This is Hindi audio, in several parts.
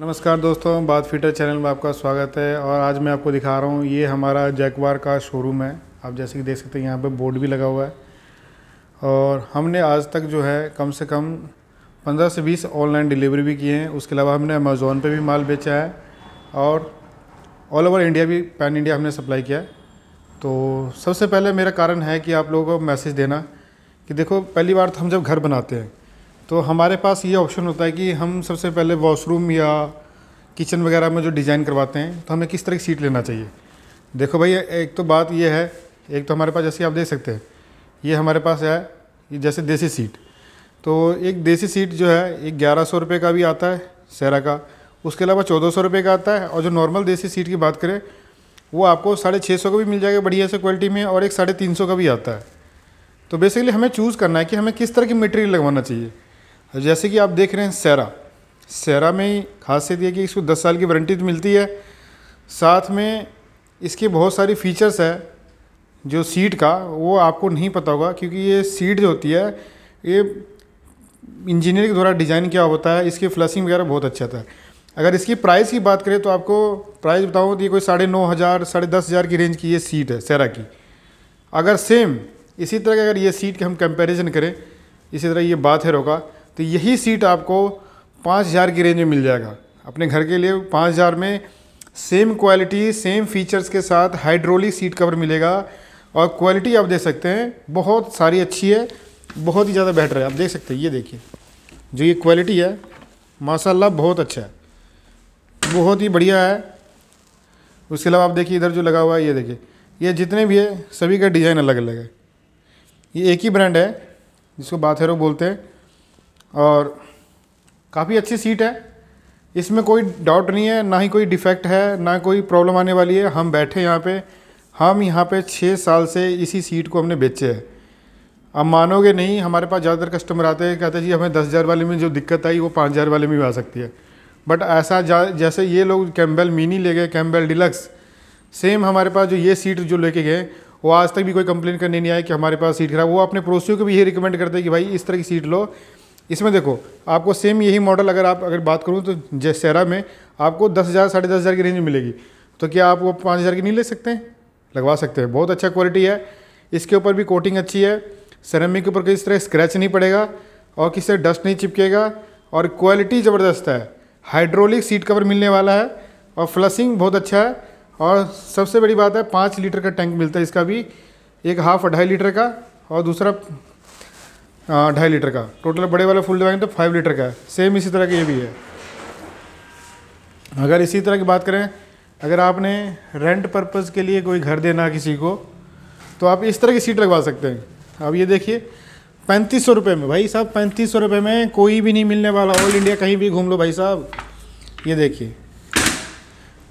नमस्कार दोस्तों बात फीटर चैनल में आपका स्वागत है और आज मैं आपको दिखा रहा हूँ ये हमारा जैकवार का शोरूम है आप जैसे कि देख सकते हैं यहाँ पे बोर्ड भी लगा हुआ है और हमने आज तक जो है कम से कम 15 से 20 ऑनलाइन डिलीवरी भी किए हैं उसके अलावा हमने अमेज़ोन पे भी माल बेचा है और ऑल ओवर इंडिया भी पैन इंडिया हमने सप्लाई किया है तो सबसे पहले मेरा कारण है कि आप लोगों को मैसेज देना कि देखो पहली बार तो हम जब घर बनाते हैं तो हमारे पास ये ऑप्शन होता है कि हम सबसे पहले वॉशरूम या किचन वगैरह में जो डिज़ाइन करवाते हैं तो हमें किस तरह की सीट लेना चाहिए देखो भाई एक तो बात ये है एक तो हमारे पास जैसे आप देख सकते हैं ये हमारे पास है जैसे देसी सीट तो एक देसी सीट जो है एक ग्यारह सौ रुपये का भी आता है सैरा का उसके अलावा चौदह सौ रुपये का आता है और जो नॉर्मल देसी सीट की बात करें वो आपको साढ़े छः सौ का भी मिल जाएगा बढ़िया से क्वालिटी में और एक साढ़े तीन सौ का भी आता है तो बेसिकली हमें चूज़ करना है कि हमें किस तरह की मटेरियल लगवाना चाहिए जैसे कि आप देख रहे हैं सैरा सैरा में ही खासियत यह कि इसको 10 साल की वारंटी तो मिलती है साथ में इसके बहुत सारी फीचर्स है जो सीट का वो आपको नहीं पता होगा क्योंकि ये सीट जो होती है ये इंजीनियर के द्वारा डिज़ाइन किया होता है इसकी फ्लशिंग वगैरह बहुत अच्छा था अगर इसकी प्राइस की बात करें तो आपको प्राइस बताऊँ तो ये कोई साढ़े नौ हज़ार साढ़े दस हज़ार की रेंज की ये सीट है सैरा की अगर सेम इसी तरह की अगर ये सीट की हम कंपैरिजन करें इसी तरह ये बात है रोका तो यही सीट आपको पाँच हज़ार की रेंज में मिल जाएगा अपने घर के लिए पाँच हज़ार में सेम क्वालिटी सेम फीचर्स के साथ हाइड्रोलिक सीट कवर मिलेगा और क्वालिटी आप देख सकते हैं बहुत सारी अच्छी है बहुत ही ज़्यादा बेटर है आप देख सकते हैं ये देखिए जो ये क्वालिटी है माशाल्लाह बहुत अच्छा है बहुत ही बढ़िया है उसके अलावा आप देखिए इधर जो लगा हुआ है ये देखिए ये जितने भी है सभी का डिज़ाइन अलग अलग है ये एक ही ब्रांड है जिसको बाथेरो बोलते हैं और काफ़ी अच्छी सीट है इसमें कोई डाउट नहीं है ना ही कोई डिफेक्ट है ना कोई प्रॉब्लम आने वाली है हम बैठे यहाँ पे हम यहाँ पे छः साल से इसी सीट को हमने बेचे है अब मानोगे नहीं हमारे पास ज़्यादातर कस्टमर आते हैं कहते हैं जी हमें दस हज़ार वाले में जो दिक्कत आई वो पाँच हज़ार वाले में भी आ सकती है बट ऐसा जैसे ये लोग कैम्बेल मिनी ले गए कैम्बेल डिलक्स सेम हमारे पास जो ये सीट जो लेके गए वो आज तक भी कोई कंप्लेन करने नहीं आया कि हमारे पास सीट खराब वो अपने पड़ोसियों को भी ये रिकमेंड करते हैं कि भाई इस तरह की सीट लो इसमें देखो आपको सेम यही मॉडल अगर आप अगर बात करूँ तो जैसेरा में आपको दस हज़ार साढ़े दस हज़ार की रेंज मिलेगी तो क्या आप वो पाँच हज़ार की नहीं ले सकते हैं लगवा सकते हैं बहुत अच्छा क्वालिटी है इसके ऊपर भी कोटिंग अच्छी है सरमी के ऊपर किसी तरह स्क्रैच नहीं पड़ेगा और किसी तरह डस्ट नहीं चिपकेगा और क्वालिटी ज़बरदस्त है हाइड्रोलिक सीट कवर मिलने वाला है और फ्लसिंग बहुत अच्छा है और सबसे बड़ी बात है पाँच लीटर का टैंक मिलता है इसका भी एक हाफ अढ़ाई लीटर का और दूसरा हाँ, ढाई लीटर का टोटल बड़े वाला फुल लगाएंगे तो फाइव लीटर का है सेम इसी तरह की ये भी है अगर इसी तरह की बात करें अगर आपने रेंट पर्पज़ के लिए कोई घर देना किसी को तो आप इस तरह की सीट लगवा सकते हैं अब ये देखिए पैंतीस सौ रुपये में भाई साहब पैंतीस सौ रुपये में कोई भी नहीं मिलने वाला ऑल इंडिया कहीं भी घूम लो भाई साहब ये देखिए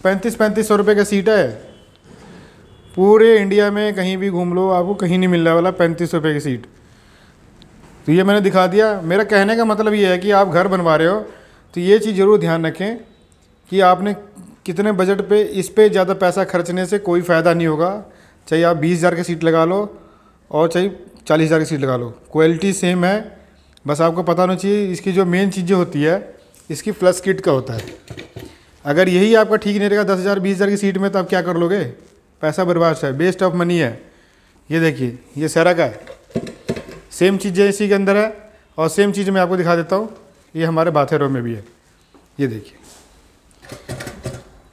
पैंतीस पैंतीस सौ रुपये का सीट है पूरे इंडिया में कहीं भी घूम लो आपको कहीं नहीं मिलने वाला पैंतीस सौ रुपये की सीट तो ये मैंने दिखा दिया मेरा कहने का मतलब ये है कि आप घर बनवा रहे हो तो ये चीज़ ज़रूर ध्यान रखें कि आपने कितने बजट पे इस पर ज़्यादा पैसा खर्चने से कोई फ़ायदा नहीं होगा चाहे आप बीस हज़ार की सीट लगा लो और चाहे चालीस हज़ार की सीट लगा लो क्वालिटी सेम है बस आपको पता होना चाहिए इसकी जो मेन चीज़ें होती है इसकी प्लस किट का होता है अगर यही आपका ठीक नहीं रहेगा दस हज़ार बीस हज़ार की सीट में तो आप क्या कर लोगे पैसा बर्बाद है वेस्ट ऑफ मनी है ये देखिए ये सारा का है सेम चीज़ें इसी के अंदर है और सेम चीज़ मैं आपको दिखा देता हूँ ये हमारे बाथरूम में भी है ये देखिए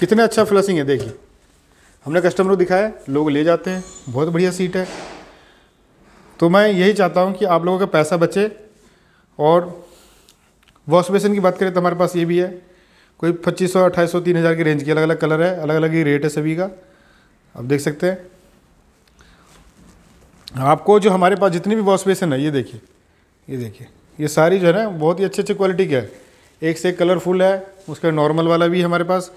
कितना अच्छा फ्लसिंग है देखिए हमने कस्टमर को दिखाया लोग ले जाते हैं बहुत बढ़िया सीट है तो मैं यही चाहता हूँ कि आप लोगों का पैसा बचे और वॉश बेसिन की बात करें तो हमारे पास ये भी है कोई पच्चीस सौ अट्ठाईस सौ तीन हज़ार की रेंज की अलग अलग कलर है अलग अलग ही रेट है सभी का आप देख सकते हैं आपको जो हमारे पास जितनी भी वॉश बेसन है ये देखिए ये देखिए ये सारी जो है ना बहुत ही अच्छे अच्छे क्वालिटी के है एक से एक कलरफुल है उसका नॉर्मल वाला भी है हमारे पास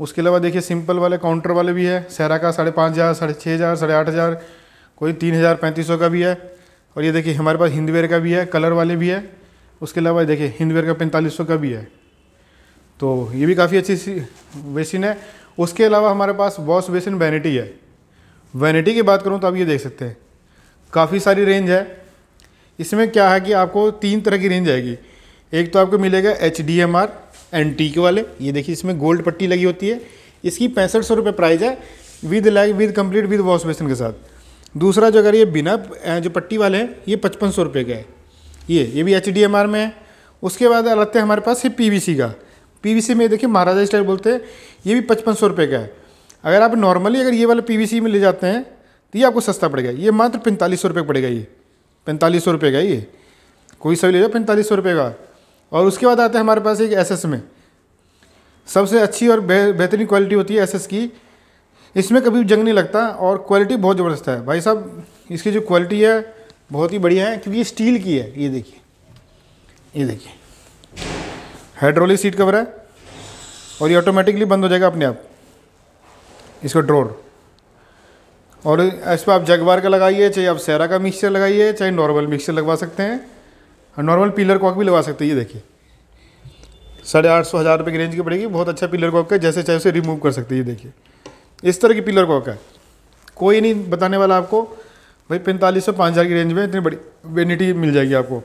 उसके अलावा देखिए सिंपल वाले काउंटर वाले भी है सहरा का साढ़े पाँच हज़ार साढ़े छः हज़ार साढ़े आठ हज़ार कोई तीन हज़ार पैंतीस सौ का भी है और ये देखिए हमारे पास हिंदवेयर का भी है कलर वाले भी है उसके अलावा देखिए हिंदवेयर का पैंतालीस सौ का भी है तो ये भी काफ़ी अच्छी सी बेसिन है उसके अलावा हमारे पास वॉश बेसिन वैनिटी है वैनिटी की बात करूँ तो आप ये देख सकते हैं काफ़ी सारी रेंज है इसमें क्या है कि आपको तीन तरह की रेंज आएगी एक तो आपको मिलेगा H D M R N T के वाले ये देखिए इसमें गोल्ड पट्टी लगी होती है इसकी पैंसठ सौ रुपये प्राइज़ है with like with complete with wash basin के साथ दूसरा जो अगर ये बिना जो पट्टी वाले हैं ये पचपन सौ रुपये का है ये ये भी एच डी एम आर में है उसके बाद अलग है हमारे पास ये पी वी सी का पी वी सी में देखिए महाराजा स्टाइल बोलते हैं ये भी पचपन सौ रुपये का है अगर आप नॉर्मली अगर ये वाले पी वी सी में ले जाते हैं तो ये आपको सस्ता पड़ेगा ये मात्र पैंतालीस सौ रुपये पड़ेगा ये पैंतालीस सौ रुपये का ये कोई सभी ले जाओ पैंतालीस सौ रुपये का और उसके बाद आते हैं हमारे पास एक एस में सबसे अच्छी और बेहतरीन क्वालिटी होती है एस की इसमें कभी जंग नहीं लगता और क्वालिटी बहुत ज़बरदस्त है भाई साहब इसकी जो क्वालिटी है बहुत ही बढ़िया है क्योंकि ये स्टील की है ये देखिए ये देखिए हाइड्रोलिक सीट कवर है और ये ऑटोमेटिकली बंद हो जाएगा अपने आप इसका ड्रोर और इस पर आप जगबार का लगाइए चाहे आप सैरा का मिक्सचर लगाइए चाहे नॉर्मल मिक्सचर लगवा सकते हैं और नॉर्मल पिलर कॉक भी लगवा सकते हैं ये देखिए साढ़े आठ सौ हज़ार रुपये की रेंज की पड़ेगी बहुत अच्छा पिलर कॉक है जैसे चाहे उसे रिमूव कर सकते हैं ये देखिए इस तरह की पिलर कॉक है कोई नहीं बताने वाला आपको भाई पैंतालीस सौ पाँच हज़ार की रेंज में इतनी बड़ी वेनिटी मिल जाएगी आपको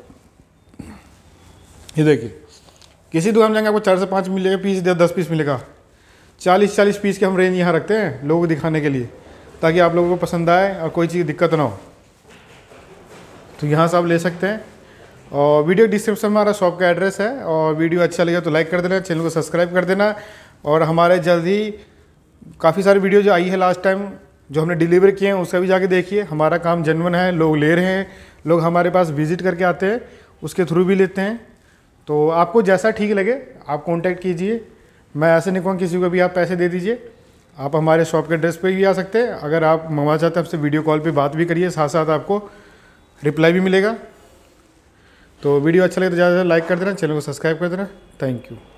ये देखिए किसी दुकान में जाएंगे आपको चार से पाँच मिलेगा पीस दस पीस मिलेगा चालीस चालीस पीस के हम रेंज यहाँ रखते हैं लोगों को दिखाने के लिए ताकि आप लोगों को पसंद आए और कोई चीज़ दिक्कत ना हो तो यहाँ से आप ले सकते हैं और वीडियो डिस्क्रिप्शन में हमारा शॉप का एड्रेस है और वीडियो अच्छा लगे तो लाइक कर देना चैनल को सब्सक्राइब कर देना और हमारे जल्द ही काफ़ी सारी वीडियो जो आई है लास्ट टाइम जो हमने डिलीवर किए हैं उसका भी जाके देखिए हमारा काम जनवन है लोग ले रहे हैं लोग हमारे पास विजिट करके आते हैं उसके थ्रू भी लेते हैं तो आपको जैसा ठीक लगे आप कॉन्टैक्ट कीजिए मैं ऐसे नहीं कहूँ किसी को भी आप पैसे दे दीजिए आप हमारे शॉप के एड्रेस पे भी आ सकते हैं अगर आप मंगवा चाहते हैं आपसे वीडियो कॉल पे बात भी करिए साथ साथ आपको रिप्लाई भी मिलेगा तो वीडियो अच्छा लगे तो ज़्यादा से लाइक कर देना चैनल को सब्सक्राइब कर देना थैंक यू